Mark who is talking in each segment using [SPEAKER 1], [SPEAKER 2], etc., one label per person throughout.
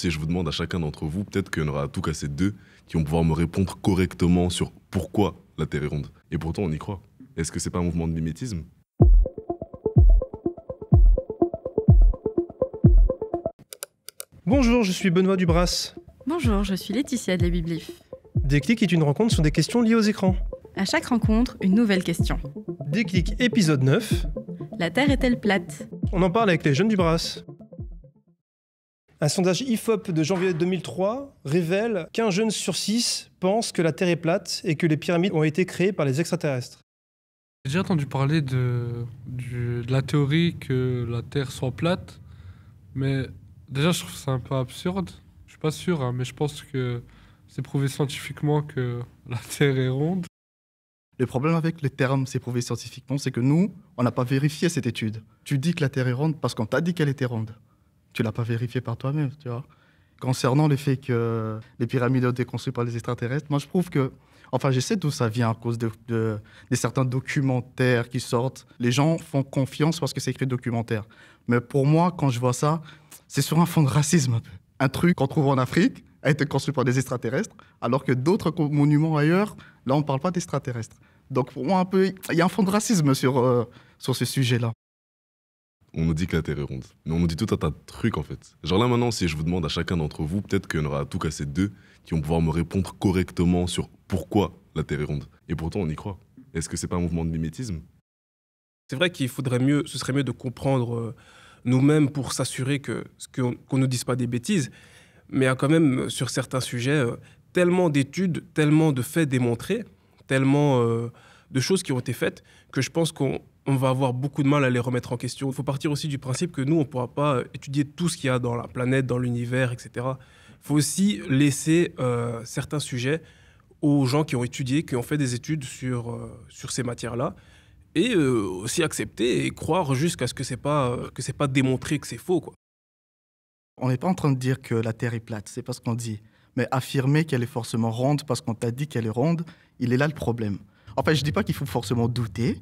[SPEAKER 1] Si je vous demande à chacun d'entre vous, peut-être qu'il y en aura à tout casser deux qui vont pouvoir me répondre correctement sur pourquoi la Terre est ronde. Et pourtant, on y croit. Est-ce que c'est pas un mouvement de mimétisme
[SPEAKER 2] Bonjour, je suis Benoît Dubras.
[SPEAKER 3] Bonjour, je suis Laetitia de la Biblif.
[SPEAKER 2] Déclic est une rencontre sur des questions liées aux écrans.
[SPEAKER 3] À chaque rencontre, une nouvelle question.
[SPEAKER 2] Déclic épisode 9.
[SPEAKER 3] La Terre est-elle plate
[SPEAKER 2] On en parle avec les jeunes brass. Un sondage IFOP de janvier 2003 révèle qu'un jeune sur six pense que la Terre est plate et que les pyramides ont été créées par les extraterrestres.
[SPEAKER 4] J'ai déjà entendu parler de, la théorie que la Terre soit plate, mais déjà je trouve ça un peu absurde. Je suis pas sûr, hein, mais je pense que c'est prouvé scientifiquement que la
[SPEAKER 5] Terre est ronde. Le problème avec les termes, c'est prouvé scientifiquement, c'est que nous, on n'a pas vérifié cette étude. Tu dis que la Terre est ronde parce qu'on t'a dit qu'elle était ronde tu l'as pas vérifié par toi-même, tu vois. Concernant le fait que les pyramides ont été construites par les extraterrestres, moi je trouve que, enfin je sais d'où ça vient à cause de, certains documentaires qui sortent. Les gens font confiance parce que c'est écrit documentaire. Mais pour moi, quand je vois ça, c'est sur un fond de racisme un Un truc qu'on trouve en Afrique a été construit par des extraterrestres, alors que d'autres monuments ailleurs, là on ne parle pas d'extraterrestres. Donc pour moi, un peu, il y a un fond de racisme sur, euh, sur ce sujet-là
[SPEAKER 1] on nous dit que la Terre est ronde. Mais on nous dit tout un tas de trucs, en fait. Genre là, maintenant, si je vous demande à chacun d'entre vous, peut-être qu'il y en aura à tout ces deux qui vont pouvoir me répondre correctement sur pourquoi la Terre est ronde. Et pourtant, on y croit. Est-ce que c'est pas un mouvement de mimétisme
[SPEAKER 6] C'est vrai qu'il faudrait mieux, ce serait mieux de comprendre euh, nous-mêmes pour s'assurer que qu'on ne nous dise pas des bêtises. Mais il y a quand même, euh, sur certains sujets, euh, tellement d'études, tellement de faits démontrés, tellement de choses qui ont été faites, que je pense qu'on on va avoir beaucoup de mal à les remettre en question. Il faut partir aussi du principe que nous, on ne pourra pas étudier tout ce qu'il y a dans la planète, dans l'univers, etc. Il faut aussi laisser euh, certains sujets aux gens qui ont étudié, qui ont fait des études sur, euh, sur ces matières-là, et euh, aussi accepter et croire jusqu'à ce que ce n'est pas, pas démontré que c'est faux. Quoi.
[SPEAKER 5] On n'est pas en train de dire que la Terre est plate, c'est pas ce qu'on dit. Mais affirmer qu'elle est forcément ronde parce qu'on t'a dit qu'elle est ronde, il est là le problème. En fait, je ne dis pas qu'il faut forcément douter,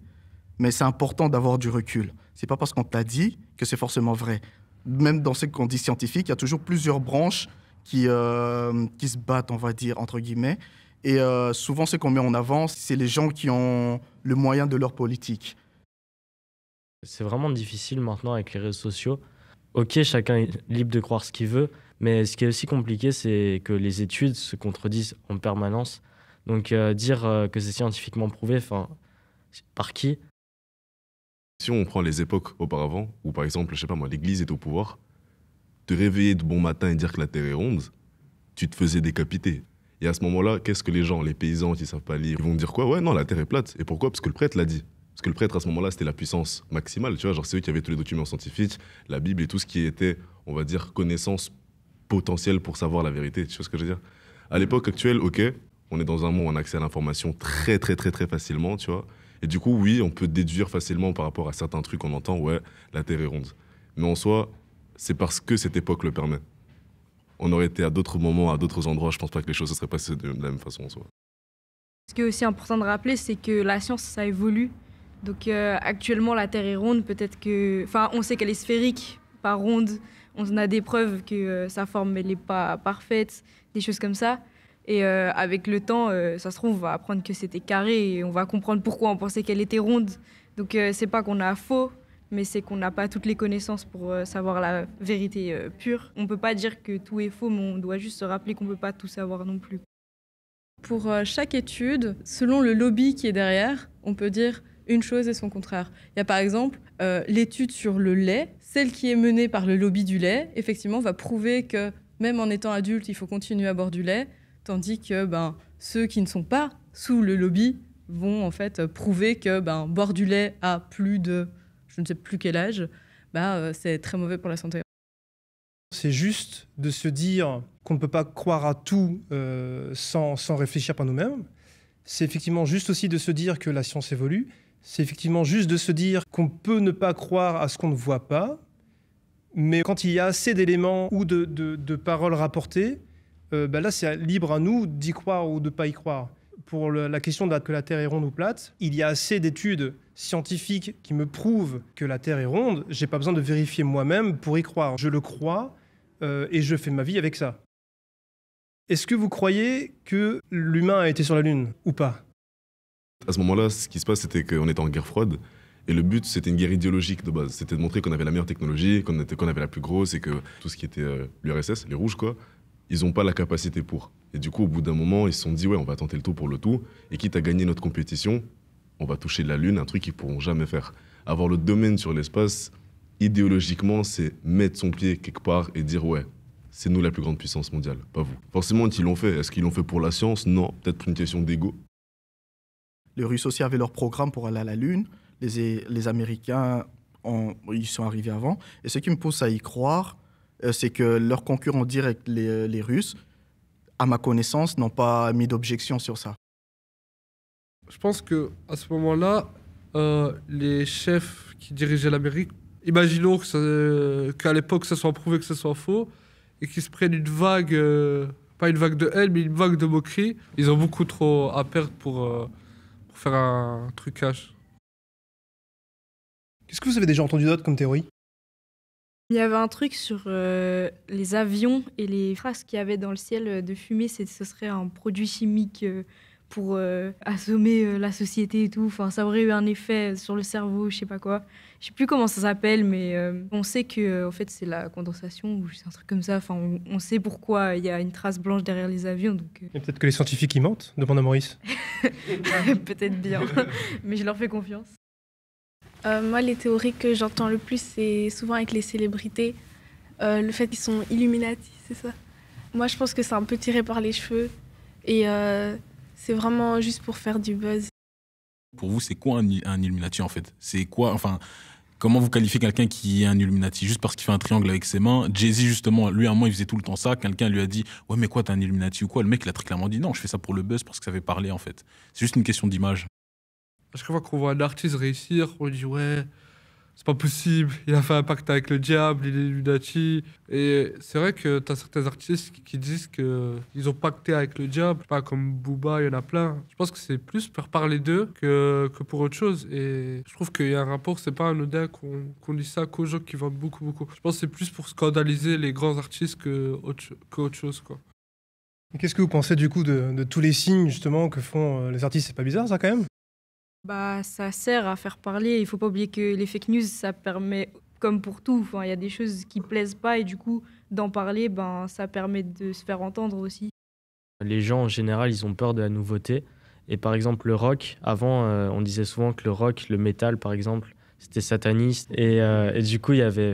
[SPEAKER 5] mais c'est important d'avoir du recul. C'est pas parce qu'on t'a dit que c'est forcément vrai. Même dans ce qu'on dit scientifique, il y a toujours plusieurs branches qui, euh, qui se battent, on va dire, entre guillemets. Et euh, souvent, ce qu'on met en avant, c'est les gens qui ont le moyen de leur politique. C'est vraiment difficile maintenant avec les réseaux sociaux. Ok, chacun est libre de croire ce qu'il veut, mais ce qui est aussi compliqué, c'est que les études se contredisent en permanence. Donc euh, dire que c'est scientifiquement prouvé, enfin, par qui si on
[SPEAKER 1] prend les époques auparavant, où par exemple, je sais pas moi, l'Église est au pouvoir, te réveiller de bon matin et dire que la Terre est ronde, tu te faisais décapiter. Et à ce moment-là, qu'est-ce que les gens, les paysans qui savent pas lire, ils vont dire quoi Ouais, non, la Terre est plate. Et pourquoi Parce que le prêtre l'a dit. Parce que le prêtre, à ce moment-là, c'était la puissance maximale, tu vois. Genre, c'est eux qui avaient tous les documents scientifiques, la Bible et tout ce qui était, on va dire, connaissance potentielle pour savoir la vérité. Tu vois ce que je veux dire À l'époque actuelle, ok, on est dans un monde où on a accès à l'information très, très, très, très facilement, tu vois. Et du coup, oui, on peut déduire facilement par rapport à certains trucs qu'on entend, ouais, la Terre est ronde. Mais en soi, c'est parce que cette époque le permet. On aurait été à d'autres moments, à d'autres endroits, je pense pas que les choses se seraient passées de la même façon en soi.
[SPEAKER 3] Ce qui est aussi important de rappeler, c'est que la science, ça évolue. Donc euh, actuellement, la Terre est ronde, peut-être que... Enfin, on sait qu'elle est sphérique, pas ronde. On a des preuves que euh, sa forme, elle n'est pas parfaite, des choses comme ça. Et euh, avec le temps, euh, ça se trouve, on va apprendre que c'était carré et on va comprendre pourquoi on pensait qu'elle était ronde. Donc ce euh, c'est pas qu'on a faux, mais c'est qu'on n'a pas toutes les connaissances pour savoir la vérité pure. On peut pas dire que tout est faux, mais on doit juste se rappeler qu'on peut pas tout savoir non plus. Pour chaque étude, selon le lobby qui est derrière, on peut dire une chose et son contraire. Il y a par exemple l'étude sur le lait, celle qui est menée par le lobby du lait, effectivement, va prouver que même en étant adulte, il faut continuer à boire du lait tandis que ben, ceux qui ne sont pas sous le lobby vont en fait prouver que ben, boire du lait à plus de je ne sais plus quel âge, bah, euh, c'est très mauvais pour la santé.
[SPEAKER 2] C'est juste de se dire qu'on ne peut pas croire à tout euh, sans, sans réfléchir par nous-mêmes. C'est effectivement juste aussi de se dire que la science évolue. C'est effectivement juste de se dire qu'on peut ne pas croire à ce qu'on ne voit pas. Mais quand il y a assez d'éléments ou de, de, de paroles rapportées, euh, bah là, c'est libre à nous d'y croire ou de ne pas y croire. Pour la question de la, que la Terre est ronde ou plate, il y a assez d'études scientifiques qui me prouvent que la Terre est ronde. J'ai pas besoin de vérifier moi-même pour y croire. Je le crois euh, et je fais ma vie avec ça. Est-ce que vous croyez que l'humain a été sur la Lune ou pas
[SPEAKER 1] À ce moment-là, ce qui se passe, c'était qu'on était en guerre froide. Et le but, c'était une guerre idéologique de base. C'était de montrer qu'on avait la meilleure technologie, qu'on avait la plus grosse et que tout ce qui était euh, l'URSS, les rouges, quoi, ils n'ont pas la capacité pour. Et du coup, au bout d'un moment, ils se sont dit, ouais, on va tenter le tout pour le tout, et quitte à gagner notre compétition, on va toucher la Lune, un truc qu'ils pourront jamais faire. Avoir le domaine sur l'espace, idéologiquement, c'est mettre son pied quelque part et dire, ouais, c'est nous la plus grande puissance mondiale, pas vous. Forcément, ils l'ont fait. Est-ce qu'ils l'ont fait pour la science Non, peut-être pour une question d'ego.
[SPEAKER 5] Les Russes aussi avaient leur programme pour aller à la Lune. Les, les Américains, ils sont arrivés avant. Et ce qui me pousse à y croire, euh, c'est que leurs concurrents directs, euh, les, Russes, à ma connaissance, n'ont pas mis d'objection sur ça.
[SPEAKER 4] Je pense que à ce moment-là, euh, les chefs qui dirigeaient l'Amérique, imaginons qu'à l'époque ça soit prouvé que ce soit faux, et qu'ils se prennent une vague, pas une vague de haine, mais une vague de moquerie. Ils ont beaucoup trop à perdre
[SPEAKER 2] pour, faire un trucage. Qu'est-ce que vous avez déjà entendu d'autre comme théorie
[SPEAKER 3] il y avait un truc sur euh, les avions et les traces qu'il y avait dans le ciel euh, de fumée, c'est ce serait un produit chimique euh, pour assommer la société et tout. Enfin, ça aurait eu un effet sur le cerveau, je sais pas quoi. Je sais plus comment ça s'appelle, mais on sait que en fait c'est la condensation ou c'est un truc comme ça. Enfin, on, sait pourquoi il y a une trace blanche derrière les avions.
[SPEAKER 2] peut-être que les scientifiques y mentent, demande à Maurice.
[SPEAKER 3] peut-être bien, mais je leur fais confiance. Euh, moi, les théories que j'entends le plus, c'est souvent avec les célébrités. Euh, le fait qu'ils sont Illuminati, c'est ça. Moi, je pense que c'est un peu tiré par les cheveux. Et euh, c'est vraiment juste pour faire du buzz.
[SPEAKER 7] Pour vous, c'est quoi un, un, Illuminati en fait C'est quoi Enfin, comment vous qualifiez quelqu'un qui est un Illuminati Juste parce qu'il fait un triangle avec ses mains Jay-Z, justement, lui, à un moment, il faisait tout le temps ça. Quelqu'un lui a dit Ouais, mais quoi, t'es un Illuminati ou quoi Le mec, il a très clairement dit Non, je fais ça pour le buzz parce que ça fait parler en fait. C'est juste une question d'image.
[SPEAKER 4] À chaque fois qu'on voit un artiste réussir, on dit ouais, c'est pas possible, il a fait un pacte avec le diable, il est Illuminati. Et c'est vrai que t'as certains artistes qui disent qu'ils ont pacté avec le diable, pas comme Booba, il y en a plein. Je pense que c'est plus pour parler d'eux que, que pour autre chose. Et je trouve qu'il y a un rapport, c'est pas anodin qu'on qu'on dit ça qu'aux gens qui vendent beaucoup, beaucoup. Je pense que c'est plus pour scandaliser les grands artistes que
[SPEAKER 2] autre, autre chose, quoi. Qu'est-ce que vous pensez du coup de, de tous les signes justement que font euh, les artistes C'est pas bizarre ça quand même
[SPEAKER 3] bah, ça sert à faire parler. Il faut pas oublier que les fake news, ça permet, comme pour tout, il y a des choses qui plaisent pas et du coup, d'en parler, ben, ça permet de se faire entendre aussi.
[SPEAKER 5] Les gens, en général, ils ont peur de la nouveauté. Et par exemple, le rock, avant, euh, on disait souvent que le rock, le métal, par exemple, c'était sataniste. Et, euh, et, du coup, il y avait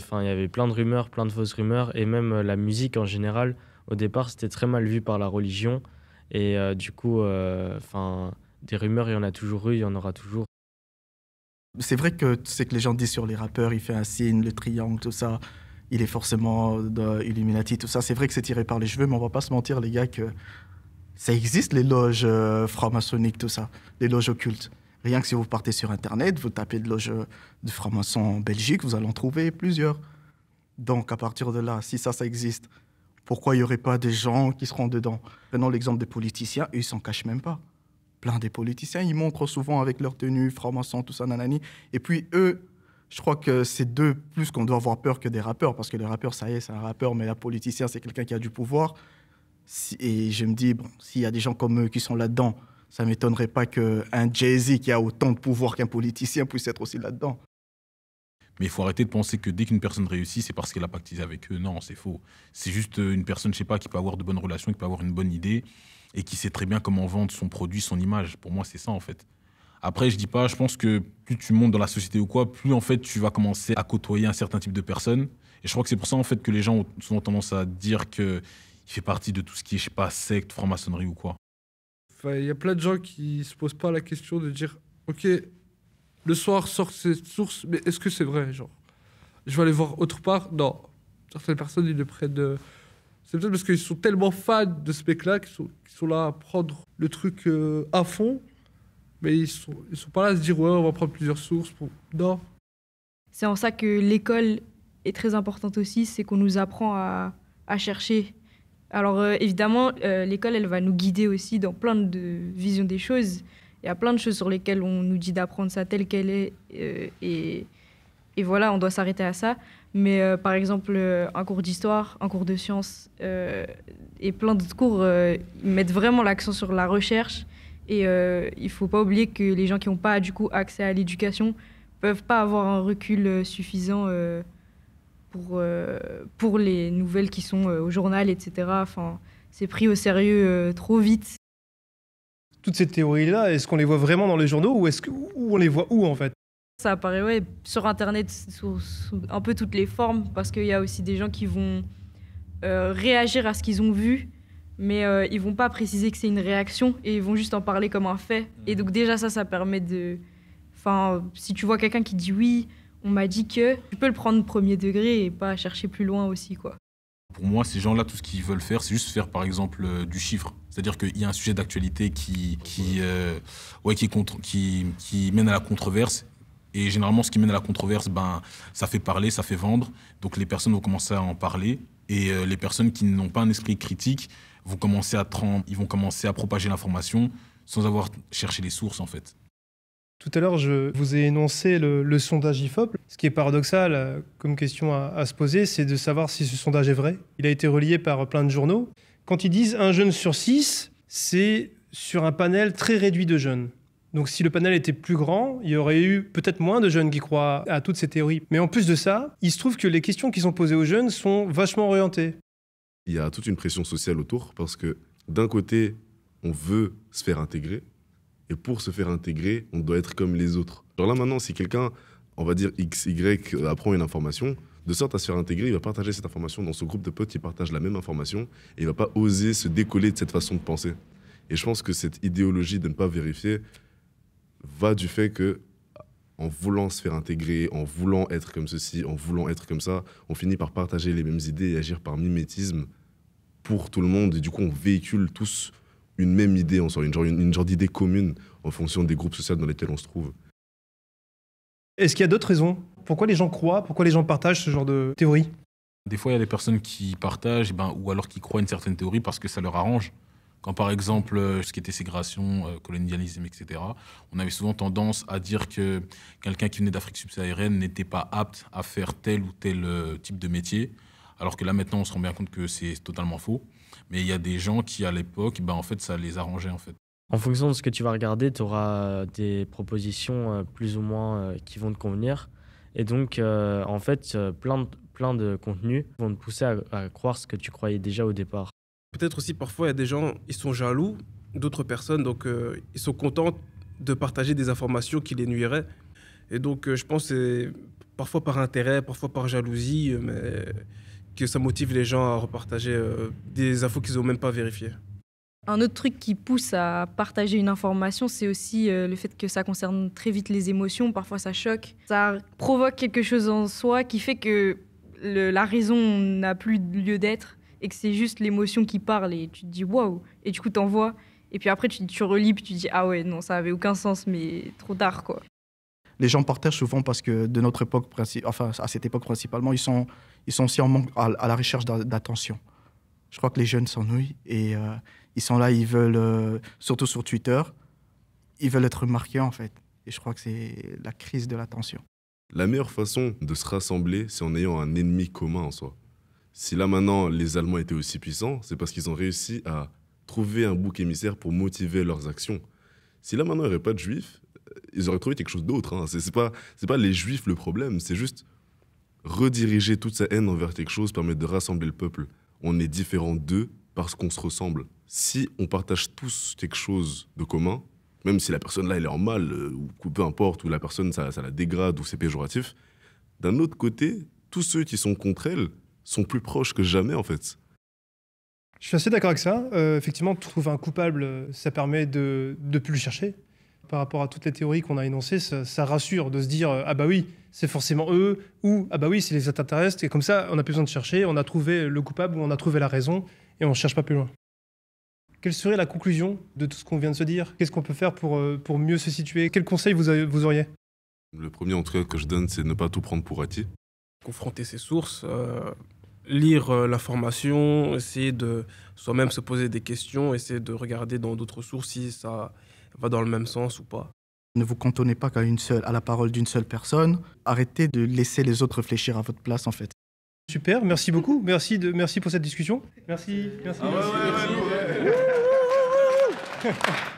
[SPEAKER 5] plein de rumeurs, plein de fausses rumeurs. Et même euh, la musique, en général, au départ, c'était très mal vu par la religion. Et du coup, enfin des rumeurs, il y en a toujours eu, il y en aura toujours. C'est vrai que c'est que les gens disent sur les rappeurs, il fait un signe, le triangle, tout ça. Il est forcément Illuminati, tout ça. C'est vrai que c'est tiré par les cheveux, mais on va pas se mentir, les gars, que ça existe, les loges euh, franc-maçonniques, tout ça, les loges occultes. Rien que si vous partez sur Internet, vous tapez de loges de franc-maçon en Belgique, vous allez en trouver plusieurs. Donc, à partir de là, si ça, ça existe, pourquoi il n'y aurait pas des gens qui seront dedans Prenons l'exemple des politiciens, ils ils s'en cachent même pas plein des politiciens, ils montrent souvent avec leur tenue, franc-maçon, tout ça, nanani. Et puis eux, je crois que c'est d'eux plus qu'on doit avoir peur que des rappeurs, parce que les rappeurs, ça y est, c'est un rappeur, mais la politicien, c'est quelqu'un qui a du pouvoir. Et je me dis, bon, s'il y a des gens comme eux qui sont là-dedans, ça m'étonnerait pas qu'un Jay-Z qui a autant de pouvoir qu'un politicien puisse être aussi là-dedans.
[SPEAKER 7] Mais il faut arrêter de penser que dès qu'une personne réussit, c'est parce qu'elle a pactisé avec eux. Non, c'est faux. C'est juste euh, une personne, je sais pas, qui peut avoir de bonnes relations, qui peut avoir une bonne idée et qui sait très bien comment vendre son produit, son image. Pour moi, c'est ça en fait. Après, je dis pas, je pense que plus tu montes dans la société ou quoi, plus en fait tu vas commencer à côtoyer un certain type de personnes. Et je crois que c'est pour ça en fait que les gens ont souvent tendance à dire que il fait partie de tout ce qui est, je sais pas, secte, franc-maçonnerie ou quoi.
[SPEAKER 4] Il y a plein de gens qui se posent pas la question de dire, ok, le soir sort cette source, mais est-ce que c'est vrai genre Je vais aller voir autre part Non. Certaines personnes, ils le prennent. Euh, c'est peut-être parce qu'ils sont tellement fans de ce mec-là qu'ils sont, là à prendre le truc euh, à fond, mais ils sont, sont pas là à se dire ouais, on va prendre plusieurs sources. Non.
[SPEAKER 3] C'est en ça que l'école est très importante aussi, c'est qu'on nous apprend à, chercher. Alors euh, évidemment, l'école, elle va nous guider aussi dans plein de visions des choses. Il y a plein de choses sur lesquelles on nous dit d'apprendre ça telle qu'elle est. Euh, et, et voilà, on doit s'arrêter à ça. Mais euh, par exemple, euh, un cours d'histoire, un cours de sciences et plein d'autres cours, mettent vraiment l'accent sur la recherche. Et il ne faut pas oublier que les gens qui n'ont pas du coup accès à l'éducation peuvent pas avoir un recul suffisant pour, pour les nouvelles qui sont au journal, etc. Enfin, c'est pris au sérieux trop vite
[SPEAKER 2] toutes ces théories-là, est-ce qu'on les voit vraiment dans les journaux ou est-ce que, on les voit où en fait
[SPEAKER 3] Ça apparaît ouais, sur Internet sous, un peu toutes les formes parce qu'il y a aussi des gens qui vont euh, réagir à ce qu'ils ont vu, mais euh, ils vont pas préciser que c'est une réaction et ils vont juste en parler comme un fait. Et mm. donc déjà ça, ça permet de... Enfin, si tu vois quelqu'un qui dit oui, on m'a dit que, tu peux le prendre premier degré et pas chercher plus loin aussi quoi.
[SPEAKER 7] Pour moi, ces gens-là, tout ce qu'ils veulent faire, c'est juste faire, par exemple, euh, du chiffre. C'est-à-dire qu'il y a un sujet d'actualité euh, qui, mène à la controverse. Et généralement, ce qui mène à la controverse, ben, ça fait parler, ça fait vendre. Donc les personnes vont commencer à en parler. Et euh, les personnes qui n'ont pas un esprit critique vont commencer à ils vont commencer à propager l'information sans avoir cherché les sources, en fait.
[SPEAKER 2] Tout à l'heure, je vous ai énoncé le, sondage IFOP. Ce qui est paradoxal euh, comme question à, à se poser, c'est de savoir si ce sondage est vrai. Il a été relié par plein de journaux. Quand ils disent un jeune sur six, c'est sur un panel très réduit de jeunes. Donc si le panel était plus grand, il y aurait eu peut-être moins de jeunes qui croient à toutes ces théories. Mais en plus de ça, il se trouve que les questions qui sont posées aux jeunes sont vachement orientées.
[SPEAKER 1] Il y a toute une pression sociale autour parce que d'un côté, on veut se faire intégrer, et pour se faire intégrer, on doit être comme les autres. Alors là, maintenant, si quelqu'un, on va dire X, Y, apprend une information, de sorte à se faire intégrer, il va partager cette information dans son groupe de potes qui partagent la même information et il va pas oser se décoller de cette façon de penser. Et je pense que cette idéologie de ne pas vérifier va du fait que en voulant se faire intégrer, en voulant être comme ceci, en voulant être comme ça, on finit par partager les mêmes idées et agir par mimétisme pour tout le monde. Et du coup, on véhicule tous une même idée en soi, une genre, une, genre d'idée commune en fonction des groupes sociaux dans lesquels on se trouve.
[SPEAKER 2] Est-ce qu'il y a d'autres raisons Pourquoi les gens croient Pourquoi les gens partagent ce genre de théorie
[SPEAKER 7] Des fois, il y a des personnes qui partagent, eh ben, ou alors qui croient une certaine théorie parce que ça leur arrange. Quand par exemple, euh, ce qui était ségration, euh, colonialisme, etc., on avait souvent tendance à dire que quelqu'un qui venait d'Afrique subsaharienne n'était pas apte à faire tel ou tel euh, type de métier, alors que là maintenant on se rend bien compte que c'est totalement faux. Mais il y a des gens qui, à l'époque, bah, en fait, ça les arrangeait, en fait.
[SPEAKER 5] En fonction de ce que tu vas regarder, tu auras euh, des propositions euh, plus ou moins euh, qui vont te convenir. Et donc, en fait, plein de, plein de contenus vont te pousser à, croire ce que tu croyais déjà au départ.
[SPEAKER 6] Peut-être aussi, parfois, il y a des gens, ils sont jaloux d'autres personnes, donc ils sont contents de partager des informations qui les nuiraient. Et donc, je pense, c'est parfois par intérêt, parfois par jalousie, mais que ça motive les gens à repartager euh, des infos qu'ils n'ont même pas vérifiées.
[SPEAKER 3] Un autre truc qui pousse à partager une information, c'est aussi euh, le fait que ça concerne très vite les émotions, parfois ça choque, ça provoque quelque chose en soi qui fait que la raison n'a plus lieu d'être et que c'est juste l'émotion qui parle et tu te dis waouh et du coup t'envoies et puis après tu, tu relis et tu te dis ah ouais non ça avait aucun sens mais trop tard quoi
[SPEAKER 5] les gens partagent souvent parce que de notre époque, enfin à cette époque principalement, ils sont, ils sont aussi en manque à, la recherche d'attention. Je crois que les jeunes s'ennuient et euh, ils sont là, ils veulent, euh, surtout sur Twitter, ils veulent être remarqués en fait. Et je crois que c'est la crise de l'attention.
[SPEAKER 1] La meilleure façon de se rassembler, c'est en ayant un ennemi commun en soi. Si là maintenant les Allemands étaient aussi puissants, c'est parce qu'ils ont réussi à trouver un bouc émissaire pour motiver leurs actions. Si là maintenant il n'y aurait pas de juifs, ils auraient trouvé quelque chose d'autre. Hein. C'est pas, les juifs le problème, c'est juste rediriger toute sa haine envers quelque chose permet de rassembler le peuple. On est différent d'eux parce qu'on se ressemble. Si on partage tous quelque chose de commun, même si la personne là elle est en mal, euh, ou peu importe, ou la personne ça, la dégrade, ou c'est péjoratif, d'un autre côté, tous ceux qui sont contre elle sont plus proches que jamais en fait.
[SPEAKER 2] Je suis assez d'accord avec ça. Euh, effectivement, trouver un coupable, euh, ça permet de ne plus le chercher par rapport à toutes les théories qu'on a énoncées, ça, rassure de se dire euh, ah bah oui, c'est forcément eux, ou ah bah oui, c'est les extraterrestres. Et comme ça, on n'a plus besoin de chercher, on a trouvé le coupable ou on a trouvé la raison et on ne cherche pas plus loin. Quelle serait la conclusion de tout ce qu'on vient de se dire Qu'est-ce qu'on peut faire pour, euh, pour mieux se situer Quels conseil vous, vous auriez
[SPEAKER 1] Le premier, en que je donne, c'est ne pas tout prendre pour acquis.
[SPEAKER 6] Confronter ses sources, euh, lire la l'information, essayer de soi-même se poser des questions, essayer de regarder dans d'autres sources si ça va dans le
[SPEAKER 5] même sens ou pas. Ne vous cantonnez pas qu'à une seule, à la parole d'une seule personne. Arrêtez de laisser les autres réfléchir à votre place, en fait. Super, merci beaucoup. Merci, de, merci pour cette discussion.
[SPEAKER 2] Merci,
[SPEAKER 1] merci. Ah